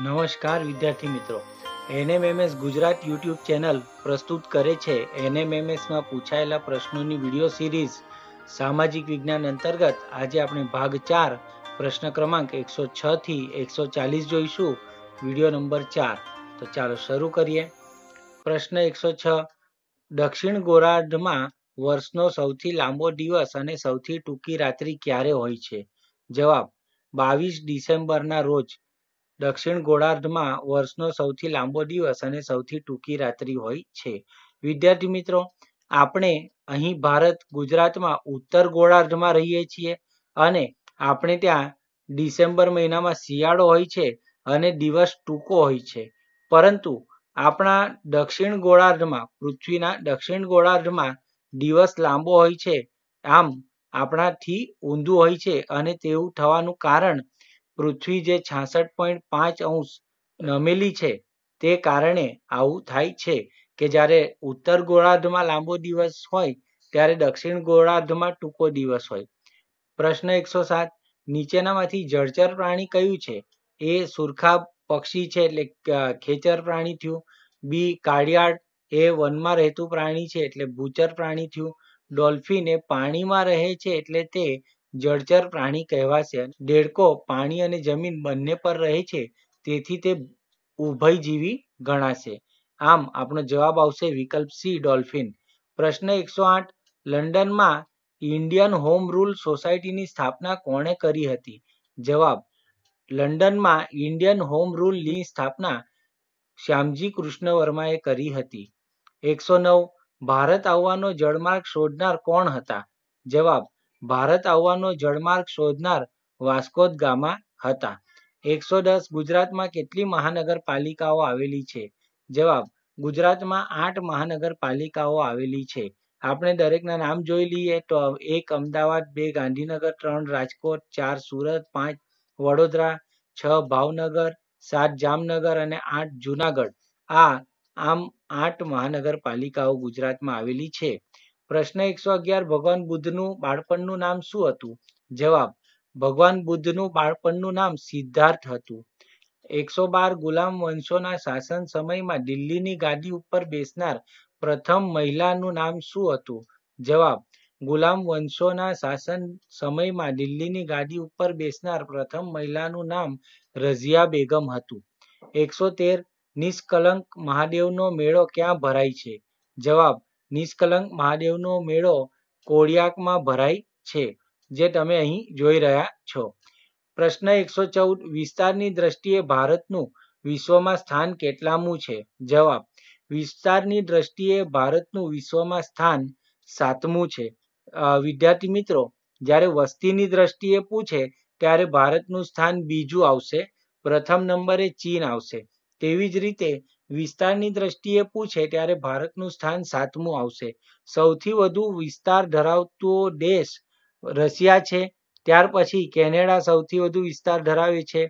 નમસ્કાર વિદ્યાર્થી મિત્રો એનએમએમએસ ગુજરાત યુટ્યુબ ચેનલ પ્રસ્તુત કરે છે એનએમએમએસમાં પૂછાયેલા પ્રશ્નોની વિડીયો સિરીઝ સામાજિક વિજ્ઞાન અંતર્ગત આજે આપણે ભાગ ચાર પ્રશ્ન ક્રમાંક એકસો છથી એકસો ચાલીસ જોઈશું વિડીયો નંબર ચાર તો ચાલો શરૂ કરીએ પ્રશ્ન એકસો છ દક્ષિણ ગોરાર્ધમાં વર્ષનો સૌથી લાંબો દિવસ અને સૌથી ટૂંકી રાત્રિ ક્યારે હોય છે જવાબ બાવીસ ડિસેમ્બરના રોજ દક્ષિણ ગોળાર્ધમાં વર્ષનો સૌથી લાંબો દિવસ અને સૌથી ટૂંકી રાત્રિ હોય છે વિદ્યાર્થી મિત્રો આપણે અહીં ભારત ગુજરાતમાં ઉત્તર ગોળાર્ધમાં રહીએ છીએ અને આપણે ત્યાં ડિસેમ્બર મહિનામાં શિયાળો હોય છે અને દિવસ ટૂંકો હોય છે પરંતુ આપણા દક્ષિણ ગોળાર્ધમાં પૃથ્વીના દક્ષિણ ગોળાર્ધમાં દિવસ લાંબો હોય છે આમ આપણાથી ઊંધું હોય છે અને તેવું થવાનું કારણ પૃથ્વી જે છાસઠ પોઈન્ટ પાંચ અંશ નમેલી છે તે કારણે આવું થાય છે કે જ્યારે ઉત્તર ગોળાર્ધમાં લાંબો દિવસ હોય ત્યારે દક્ષિણ ગોળાર્ધમાં ટૂંકો દિવસ હોય પ્રશ્ન એકસો સાત નીચેનામાંથી જળચર પ્રાણી કયું છે એ સુરખા પક્ષી છે એટલે ખેચર પ્રાણી થયું બી કાળિયાળ એ વનમાં રહેતું પ્રાણી છે એટલે ભૂચર પ્રાણી થયું ડોલ્ફિન એ પાણીમાં રહે છે એટલે તે જળચર પ્રાણી કહેવાશે. ડેડકો પાણી અને જમીન બંને પર રહે છે તેથી તે ઉભયજીવી ગણાશે. આમ આપણો જવાબ આવશે વિકલ્પ સી ડોલ્ફિન. પ્રશ્ન એકસો આઠ લંડનમાં ઇન્ડિયન હોમ રૂલ સોસાયટીની સ્થાપના કોણે કરી હતી? જવાબ લંડનમાં ઇન્ડિયન હોમ રૂલની સ્થાપના શ્યામજી કૃષ્ણ વર્માએ કરી હતી. એકસો નવ ભારત આવવાનો જળમાર્ગ શોધનાર કોણ હતા? જવાબ ભારત આવવાનો જળમાર્ગ શોધનાર વાસ્કોદ ગામા હતા એકસો દસ ગુજરાતમાં કેટલી મહાનગરપાલિકાઓ આવેલી છે જવાબ ગુજરાતમાં આઠ મહાનગરપાલિકાઓ આવેલી છે આપણે દરેકના નામ જોઈ લઈએ તો એક અમદાવાદ બે ગાંધીનગર ત્રણ રાજકોટ ચાર સુરત પાંચ વડોદરા છ ભાવનગર સાત જામનગર અને આઠ જુનાગઢ આ આમ આઠ મહાનગરપાલિકાઓ ગુજરાતમાં આવેલી છે પ્રશ્ન એકસો અગિયાર ભગવાન બુદ્ધનું બાળપણનું નામ શું હતું જવાબ ભગવાન બુદ્ધનું બાળપણનું નામ સિદ્ધાર્થ હતું એકસો બાર ગુલામ વંશોના શાસન સમયમાં દિલ્હીની ગાદી ઉપર બેસનાર પ્રથમ મહિલાનું નામ શું હતું જવાબ ગુલામ વંશોના શાસન સમયમાં દિલ્હીની ગાદી ઉપર બેસનાર પ્રથમ મહિલાનું નામ રઝિયા બેગમ હતું એકસો તેર નિષ્કલંક મહાદેવનો મેળો ક્યાં ભરાય છે જવાબ નિષ્કલંક મહાદેવનો મેળો કોળિયાકમાં ભરાય છે જે તમે અહીં જોઈ રહ્યા છો પ્રશ્ન એકસો ચૌદ વિસ્તારની દ્રષ્ટિએ ભારતનું વિશ્વમાં સ્થાન કેટલામું છે જવાબ વિસ્તારની દ્રષ્ટિએ ભારતનું વિશ્વમાં સ્થાન સાતમું છે વિદ્યાર્થી મિત્રો જ્યારે વસ્તીની દ્રષ્ટિએ પૂછે ત્યારે ભારતનું સ્થાન બીજું આવશે પ્રથમ નંબરે ચીન આવશે તેવી જ રીતે વિસ્તારની દ્રષ્ટિએ પૂછે ત્યારે ભારતનું સ્થાન સાતમું આવશે સૌથી વધુ વિસ્તાર ધરાવતો દેશ રશિયા છે ત્યાર પછી કેનેડા સૌથી વધુ વિસ્તાર ધરાવે છે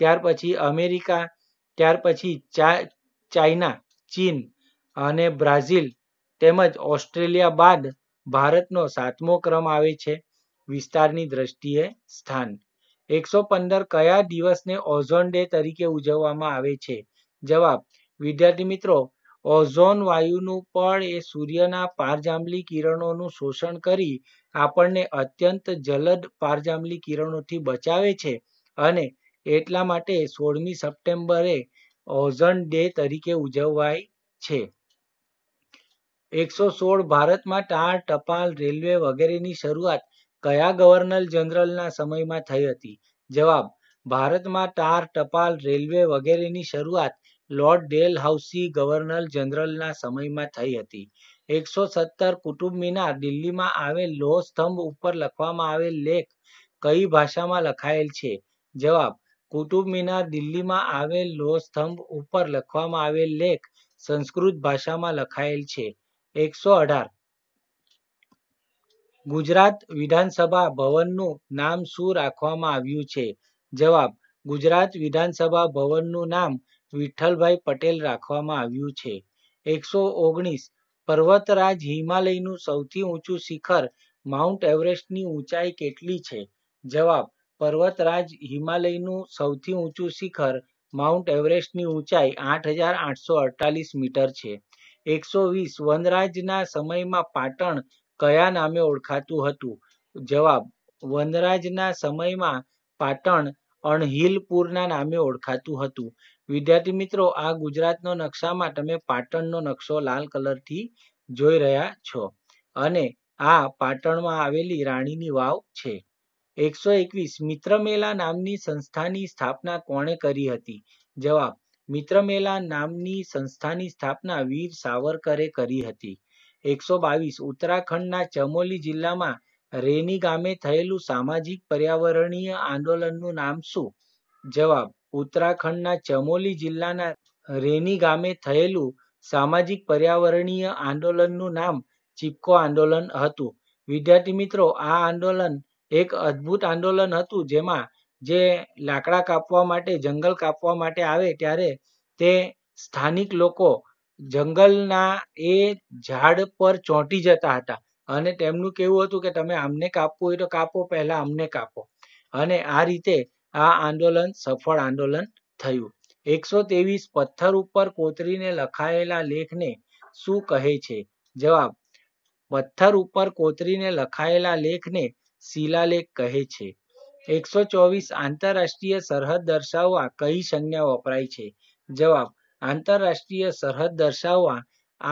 ત્યાર પછી અમેરિકા ત્યાર પછી ચાઇના ચીન અને બ્રાઝિલ તેમજ ઓસ્ટ્રેલિયા બાદ ભારતનો સાતમો ક્રમ આવે છે વિસ્તારની દ્રષ્ટિએ સ્થાન એકસો પંદર કયા દિવસને ઓઝોન ડે તરીકે ઉજવવામાં આવે છે જવાબ વિદ્યાર્થી મિત્રો ઓઝોન વાયુનું પણ એ સૂર્યના પારજાંબલી કિરણોનું શોષણ કરી આપણને અત્યંત જલદ પારજાંબલી કિરણોથી બચાવે છે અને એટલા માટે સોળમી સપ્ટેમ્બરે ઓઝોન ડે તરીકે ઉજવાય છે એકસો સોળ ભારતમાં ટાળ ટપાલ રેલવે વગેરેની શરૂઆત કયા ગવર્નર જનરલના સમયમાં થઈ હતી જવાબ ભારતમાં ટાર ટપાલ રેલવે વગેરેની શરૂઆત લોર્ડ ડેલહાઉસી ગવર્નર જનરલના સમયમાં થઈ હતી એકસો સત્તર કુતુબ દિલ્હીમાં આવેલ લોહ સ્તંભ ઉપર લખવામાં આવેલ લેખ કઈ ભાષામાં લખાયેલ છે જવાબ કુતુબ મિનાર દિલ્હીમાં આવેલ લોહ સ્તંભ ઉપર લખવામાં આવેલ લેખ સંસ્કૃત ભાષામાં લખાયેલ છે એકસો અઢાર ગુજરાત વિધાનસભા ભવનનું નામ શું રાખવામાં આવ્યું છે જવાબ ગુજરાત વિધાનસભા ભવનનું નામ વિઠ્ઠલભાઈ પટેલ રાખવામાં આવ્યું છે એકસો ઓગણીસ પર્વતરાજ હિમાલયનું સૌથી ઊંચું શિખર માઉન્ટ એવરેસ્ટની ઊંચાઈ કેટલી છે જવાબ પર્વતરાજ હિમાલયનું સૌથી ઊંચું શિખર માઉન્ટ એવરેસ્ટની ઊંચાઈ આઠ હજાર આઠસો અડતાલીસ મીટર છે એકસો વીસ વનરાજના સમયમાં પાટણ કયા નામે ઓળખાતું હતું જવાબ વનરાજના સમયમાં પાટણ અણહિલપુરના નામે ઓળખાતું હતું વિદ્યાર્થી મિત્રો આ ગુજરાતનો નકશામાં તમે પાટણનો નકશો લાલ કલરથી જોઈ રહ્યા છો અને આ પાટણમાં આવેલી રાણીની વાવ છે એકસો એકવીસ મિત્રમેલા નામની સંસ્થાની સ્થાપના કોણે કરી હતી જવાબ મિત્રમેલા નામની સંસ્થાની સ્થાપના વીર સાવરકરે કરી હતી એકસો બાવીસ ઉત્તરાખંડના ચમોલી જિલ્લામાં રેની ગામે થયેલું સામાજિક પર્યાવરણીય આંદોલનનું નામ શું જવાબ ઉત્તરાખંડના ચમોલી જિલ્લાના રેની ગામે થયેલું સામાજિક પર્યાવરણીય આંદોલનનું નામ ચિપકો આંદોલન હતું વિદ્યાર્થી મિત્રો આ આંદોલન એક અદ્ભુત આંદોલન હતું જેમાં જે લાકડા કાપવા માટે જંગલ કાપવા માટે આવે ત્યારે તે સ્થાનિક લોકો જંગલના એ ઝાડ પર ચોંટી જતા હતા અને તેમનું કેવું હતું કે તમે અમને કાપવું હોય તો કાપો પહેલા અમને કાપો અને આ રીતે આ આંદોલન સફળ આંદોલન થયું. એકસો ત્રેવીસ પથ્થર ઉપર કોતરીને લખાયેલા લેખને શું કહે છે? જવાબ પથ્થર ઉપર કોતરીને લખાયેલા લેખને શિલાલેખ કહે છે. એકસો ચોવીસ આંતરરાષ્ટ્રીય સરહદ દર્શાવવા કઈ સંજ્ઞા વપરાય છે? જવાબ આંતરરાષ્ટ્રીય સરહદ દર્શાવવા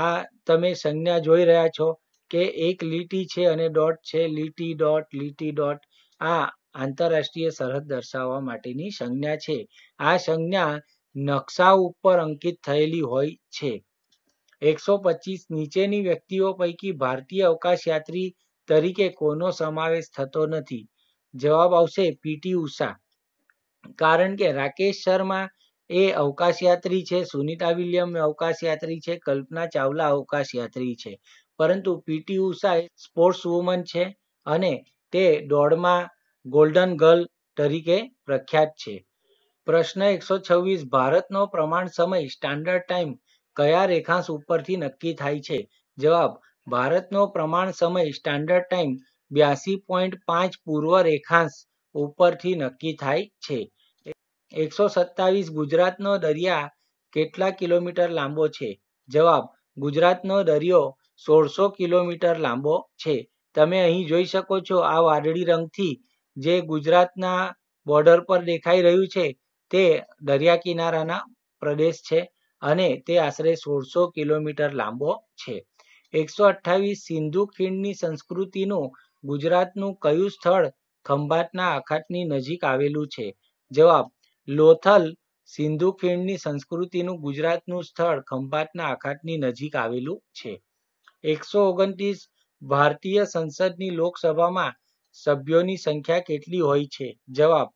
આ તમે સંજ્ઞા જોઈ રહ્યા છો કે એક લીટી છે અને ડોટ છે લીટી ડોટ લીટી ડોટ આ આંતરરાષ્ટ્રીય સરહદ દર્શાવવા માટેની સંજ્ઞા છે આ સંજ્ઞા નકશા ઉપર અંકિત થયેલી હોય છે એકસો પચીસ નીચેની વ્યક્તિઓ પૈકી ભારતીય અવકાશયાત્રી તરીકે કોનો સમાવેશ થતો નથી જવાબ આવશે પીટી ઉષા કારણ કે રાકેશ શર્મા એ અવકાશયાત્રી છે સુનિતા વિલિયમ અવકાશયાત્રી છે કલ્પના ચાવલા અવકાશયાત્રી છે પરંતુ પીટી ઉષા સ્પોર્ટ્સ વુમન છે અને તે દોડમાં ગોલ્ડન ગર્લ તરીકે પ્રખ્યાત છે પ્રશ્ન એકસો છવ્વીસ ભારતનો પ્રમાણ સમય સ્ટાન્ડર્ડ ટાઈમ કયા રેખાંશ ઉપરથી નક્કી થાય છે જવાબ ભારતનો પ્રમાણ સમય સ્ટાન્ડર્ડ ટાઈમ બ્યાસી પોઈન્ટ પાંચ પૂર્વ રેખાંશ ઉપરથી નક્કી થાય છે એકસો સત્તાવીસ ગુજરાતનો દરિયા કેટલા કિલોમીટર લાંબો છે જવાબ ગુજરાતનો દરિયો સોળસો કિલોમીટર લાંબો છે તમે અહીં જોઈ શકો છો આ વાદળી રંગથી જે ગુજરાતના બોર્ડર પર દેખાઈ રહ્યું છે તે દરિયા કિનારાના પ્રદેશ છે અને તે આશરે સોળસો કિલોમીટર લાંબો છે એકસો અઠ્ઠાવીસ સિંધુ ખીણની સંસ્કૃતિનું ગુજરાતનું કયું સ્થળ ખંભાતના આખાતની નજીક આવેલું છે જવાબ લોથલ સિંધુ ખીણની સંસ્કૃતિનું ગુજરાતનું સ્થળ ખંભાતના આખાતની નજીક આવેલું છે એકસો ઓગણત્રીસ ભારતીય સંસદની લોકસભામાં સભ્યોની સંખ્યા કેટલી હોય છે જવાબ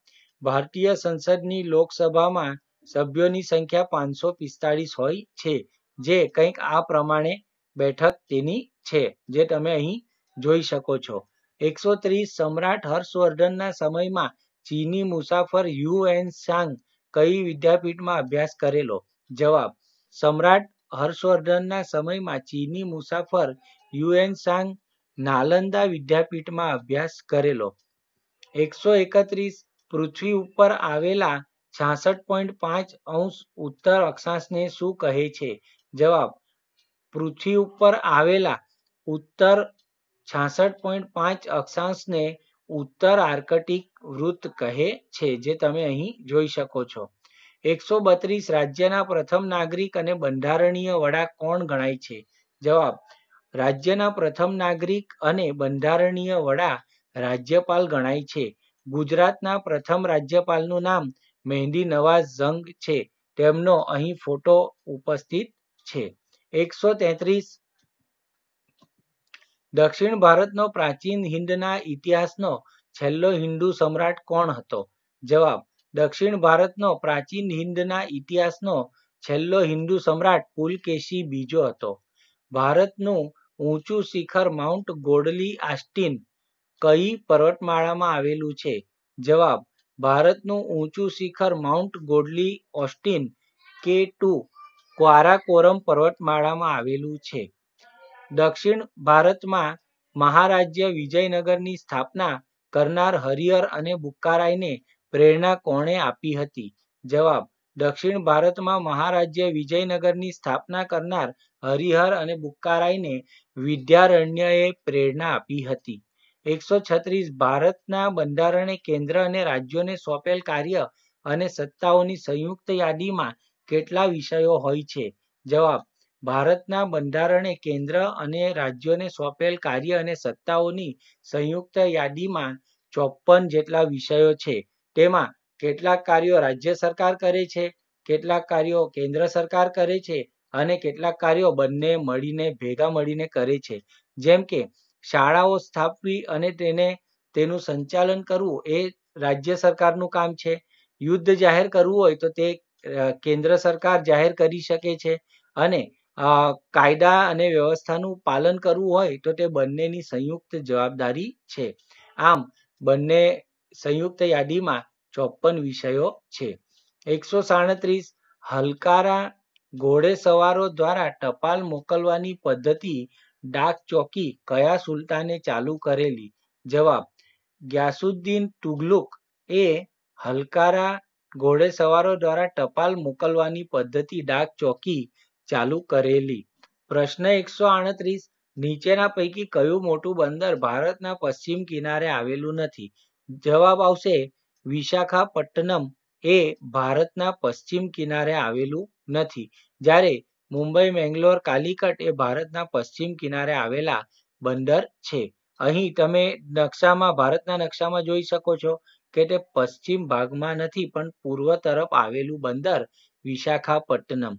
ભારતીય સંસદની લોકસભામાં સભ્યોની સંખ્યા પાંચસો પિસ્તાળીસ હોય છે જે કંઈક આ પ્રમાણે બેઠક તેની છે જે તમે અહીં જોઈ શકો છો એકસો ત્રીસ સમ્રાટ હર્ષવર્ધનના સમયમાં ચીની મુસાફર યુ એન સાંગ કઈ વિદ્યાપીઠમાં અભ્યાસ કરેલો જવાબ સમ્રાટ હર્ષવર્ધનના સમયમાં ચીની મુસાફર યુ એન સાંગ નાલંદા વિદ્યાપીઠમાં અભ્યાસ કરેલો એકસો એકત્રીસ પૃથ્વી ઉપર આવેલા છાસઠ પોઈન્ટ પાંચ અંશ ઉત્તર અક્ષાંશને શું કહે છે જવાબ પૃથ્વી ઉપર આવેલા ઉત્તર છાસઠ પોઈન્ટ પાંચ અક્ષાંશને ઉત્તર આર્કટિક વૃત્ત કહે છે જે તમે અહીં જોઈ શકો છો એકસો બત્રીસ રાજ્યના પ્રથમ નાગરિક અને બંધારણીય વડા કોણ ગણાય છે જવાબ રાજ્યના પ્રથમ નાગરિક અને બંધારણીય વડા રાજ્યપાલ ગણાય છે ગુજરાતના પ્રથમ રાજ્યપાલનું નામ મહેંદી નવાઝ જંગ છે તેમનો અહીં ફોટો ઉપસ્થિત છે એકસો તેત્રીસ દક્ષિણ ભારતનો પ્રાચીન હિન્દના ઇતિહાસનો છેલ્લો હિન્દુ સમ્રાટ કોણ હતો જવાબ દક્ષિણ ભારતનો પ્રાચીન હિન્દના ઇતિહાસનો છેલ્લો હિન્દુ સમ્રાટ પુલકેશી બીજો હતો ભારતનું ઊંચું શિખર માઉન્ટ ગોડલી આસ્ટિન કઈ પર્વતમાળામાં આવેલું છે જવાબ ભારતનું ઊંચું શિખર mount Godwin Austen K two Karakoram પર્વતમાળામાં આવેલું છે દક્ષિણ ભારતમાં મહારાજ્ય વિજયનગરની સ્થાપના કરનાર હરિહર અને બુક્કારાયને પ્રેરણા કોણે આપી હતી જવાબ દક્ષિણ ભારતમાં મહારાજ્ય વિજયનગરની સ્થાપના કરનાર હરિહર અને બુક્કારાયને વિદ્યારણ્યએ પ્રેરણા આપી હતી એકસો છત્રીસ ભારતના બંધારણે કેન્દ્ર અને રાજ્યોને સોંપેલ કાર્ય અને સત્તાઓની સંયુક્ત યાદીમાં કેટલા વિષયો હોય છે જવાબ ભારતના બંધારણે કેન્દ્ર અને રાજ્યોને સોંપેલ કાર્ય અને સત્તાઓની સંયુક્ત યાદીમાં ચોપન જેટલા વિષયો છે તેમાં કેટલાક કાર્યો રાજ્ય સરકાર કરે છે કેટલાક કાર્યો કેન્દ્ર સરકાર કરે છે અને કેટલાક કાર્યો બંને મળીને ભેગા મળીને કરે છે જેમ કે શાળાઓ સ્થાપવી અને તેને તેનું સંચાલન કરવું એ રાજ્ય સરકારનું કામ છે યુદ્ધ જાહેર કરવું હોય તો તે કેન્દ્ર સરકાર જાહેર કરી શકે છે અને કાયદા અને વ્યવસ્થાનું પાલન કરવું હોય તો તે બંનેની સંયુક્ત જવાબદારી છે આમ બંને સંયુક્ત યાદીમાં ચોપન વિષયો છે એકસો સાડત્રીસ હલકારા ઘોડેસવારો દ્વારા ટપાલ મોકલવાની પદ્ધતિ ડાક ચોકી કયા સુલતાને ચાલુ કરેલી જવાબ ગ્યાસુદ્દીન તુગલુક એ હલકારા ઘોડેસવારો દ્વારા ટપાલ મોકલવાની પદ્ધતિ ડાક ચોકી ચાલુ કરેલી પ્રશ્ન એકસો આડત્રીસ નીચેના પૈકી કયું મોટું બંદર ભારતના પશ્ચિમ કિનારે આવેલું નથી જવાબ આવશે વિશાખાપટ્ટનમ એ ભારતના પશ્ચિમ કિનારે આવેલું નથી જ્યારે મુંબઈ મેંગ્લોર કાલિકટ એ ભારતના પશ્ચિમ કિનારે આવેલા બંદર છે અહીં તમે નકશામાં ભારતના નકશામાં જોઈ શકો છો કે તે પશ્ચિમ ભાગમાં નથી પણ પૂર્વ તરફ આવેલું બંદર વિશાખાપટ્ટનમ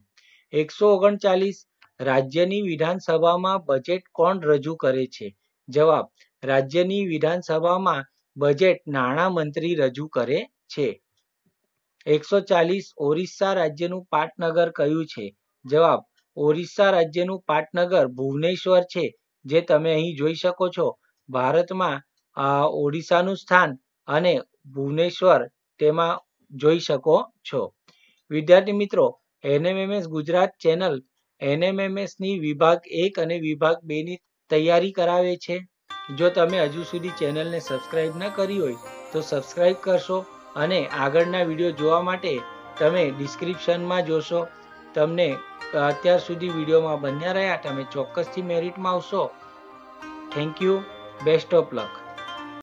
એકસો ઓગણચાલીસ રાજ્યની વિધાનસભામાં બજેટ કોણ રજૂ કરે છે જવાબ રાજ્યની વિધાનસભામાં બજેટ મંત્રી રજૂ કરે છે એકસો ચાલીસ ઓરિસ્સા રાજ્યનું પાટનગર કયું છે જવાબ ઓરિસ્સા રાજ્યનું પાટનગર ભુવનેશ્વર છે જે તમે અહીં જોઈ શકો છો ભારતમાં ઓડિશાનું સ્થાન અને ભુવનેશ્વર તેમાં જોઈ શકો છો વિદ્યાર્થી મિત્રો એનએમએમએસ ગુજરાત ચેનલ એનએમએમએસની વિભાગ એક અને વિભાગ બેની તૈયારી કરાવે છે જો તમે હજુ સુધી ચેનલને સબસ્ક્રાઇબ ન કરી હોય તો સબસ્ક્રાઇબ કરશો અને આગળના વિડીયો જોવા માટે તમે ડિસ્ક્રિપ્શનમાં જોશો તમને અત્યાર સુધી વિડીયોમાં બન્યા રહ્યા તમે ચોક્કસથી મેરિટમાં આવશો thank you best of luck